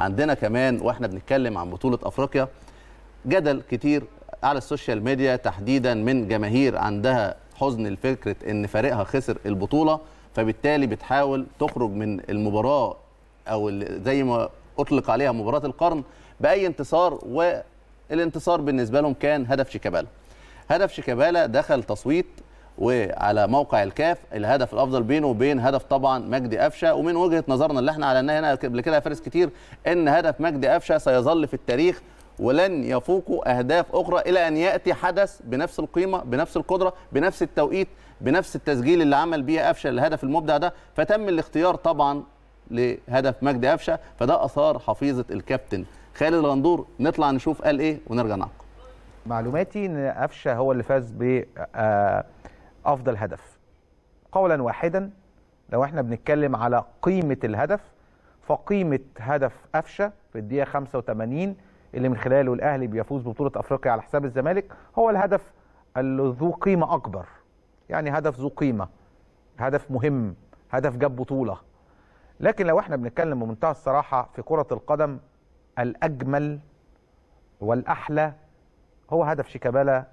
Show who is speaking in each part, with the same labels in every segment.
Speaker 1: عندنا كمان واحنا بنتكلم عن بطوله افريقيا جدل كتير على السوشيال ميديا تحديدا من جماهير عندها حزن لفكره ان فريقها خسر البطوله فبالتالي بتحاول تخرج من المباراه او زي ما اطلق عليها مباراه القرن باي انتصار والانتصار بالنسبه لهم كان هدف شيكابالا هدف شيكابالا دخل تصويت وعلى موقع الكاف الهدف الافضل بينه وبين هدف طبعا مجدي قفشه ومن وجهه نظرنا اللي احنا اعلناها هنا قبل كده يا فارس كتير ان هدف مجدي قفشه سيظل في التاريخ ولن يفوقوا اهداف اخرى الى ان ياتي حدث بنفس القيمه بنفس القدره بنفس التوقيت بنفس التسجيل اللي عمل بيه قفشه الهدف المبدع ده فتم الاختيار طبعا لهدف مجدي قفشه فده اثار حفيظه الكابتن خالد الغندور نطلع نشوف قال ايه ونرجع نعقب
Speaker 2: معلوماتي ان قفشه هو اللي فاز ب آه افضل هدف قولا واحدا لو احنا بنتكلم على قيمه الهدف فقيمه هدف قفشه في الدقيقه 85 اللي من خلاله الاهلي بيفوز ببطوله افريقيا على حساب الزمالك هو الهدف ذو قيمه اكبر يعني هدف ذو قيمه هدف مهم هدف جاب بطوله لكن لو احنا بنتكلم بمنتهى الصراحه في كره القدم الاجمل والاحلى هو هدف شيكابالا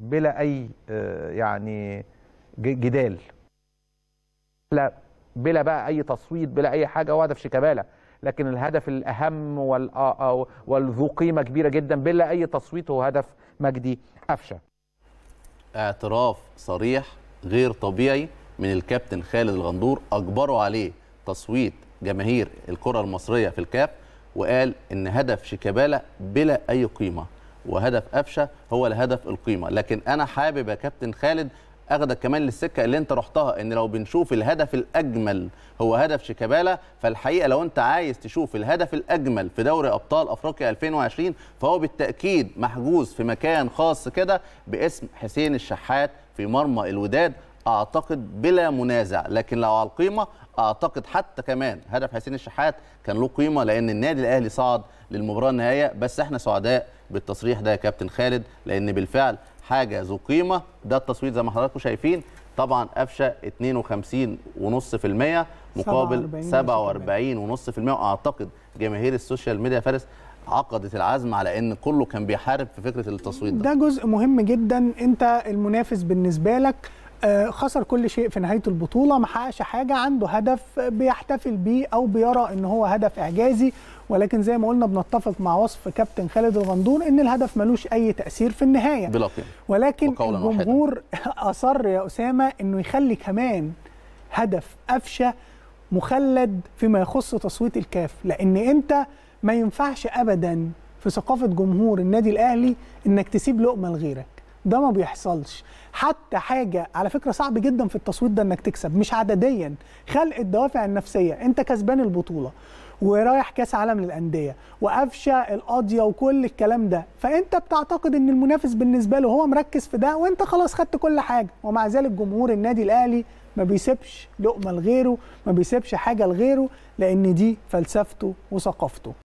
Speaker 2: بلا اي آه، يعني جدال لا بلا بقى اي تصويت بلا اي حاجه واقعه في شيكابالا لكن الهدف الاهم آه، آه، والذو قيمه كبيره جدا بلا اي تصويت هو هدف مجدي قفشه
Speaker 1: اعتراف صريح غير طبيعي من الكابتن خالد الغندور اجبروا عليه تصويت جماهير الكره المصريه في الكاف وقال ان هدف شيكابالا بلا اي قيمه وهدف قفشه هو الهدف القيمه لكن انا حابب يا كابتن خالد اخدك كمان للسكه اللي انت رحتها ان لو بنشوف الهدف الاجمل هو هدف شيكابالا فالحقيقه لو انت عايز تشوف الهدف الاجمل في دوري ابطال افريقيا 2020 فهو بالتاكيد محجوز في مكان خاص كده باسم حسين الشحات في مرمى الوداد اعتقد بلا منازع لكن لو على القيمه اعتقد حتى كمان هدف حسين الشحات كان له قيمه لان النادي الاهلي صعد للمباراه النهائيه بس احنا سعداء بالتصريح ده يا كابتن خالد لان بالفعل حاجه ذو قيمه ده التصويت زي ما حضراتكم شايفين طبعا قفشه 52.5% مقابل 47.5% واعتقد جماهير السوشيال ميديا فارس عقدت العزم على ان كله كان بيحارب في فكره التصويت ده. ده
Speaker 3: جزء مهم جدا انت المنافس بالنسبه لك آه، خسر كل شيء في نهايه البطوله ما حققش حاجه عنده هدف بيحتفل بيه او بيرى ان هو هدف اعجازي ولكن زي ما قلنا بنتفق مع وصف كابتن خالد الغندور ان الهدف ملوش اي تاثير في النهايه بلقين. ولكن الجمهور اصر يا اسامه انه يخلي كمان هدف قفشه مخلد فيما يخص تصويت الكاف لان انت ما ينفعش ابدا في ثقافه جمهور النادي الاهلي انك تسيب لقمه لغيرك ده ما بيحصلش حتى حاجه على فكره صعب جدا في التصويت ده انك تكسب مش عدديا خلق الدوافع النفسيه انت كسبان البطوله ورايح كاس عالم للانديه وقفشه القاضيه وكل الكلام ده فانت بتعتقد ان المنافس بالنسبه له هو مركز في ده وانت خلاص خدت كل حاجه ومع ذلك جمهور النادي الاهلي ما بيسيبش لقمه لغيره ما بيسيبش حاجه لغيره لان دي فلسفته وثقافته